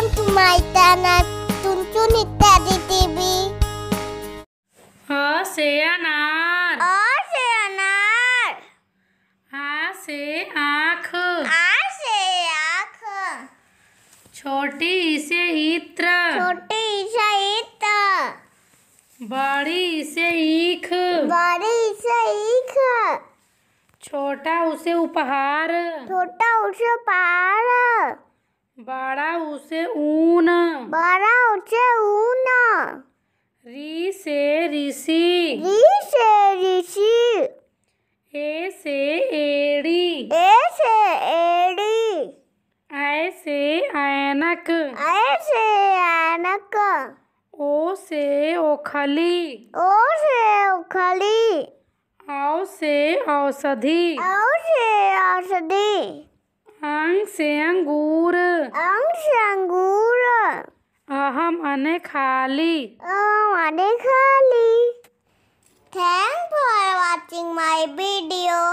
Welcome to my channel, TV. से अनार अ से इत्र छोटी से इत्र बड़ी से ईख बड़ी से ईख छोटा उसे उपहार छोटा उसे उपहार बड़ा उसे ऊन बड़ा उसे ऊन री से ऋषि री से ऋषि ए से एड़ी ए से एड़ी ऐ से ऐनक ऐ से ऐनक ओ से ओखली ओ से ओखली औ से औषधि औ से औषधि अंग से अंगूर મને ખાલી મને ખાલી thank for watching my video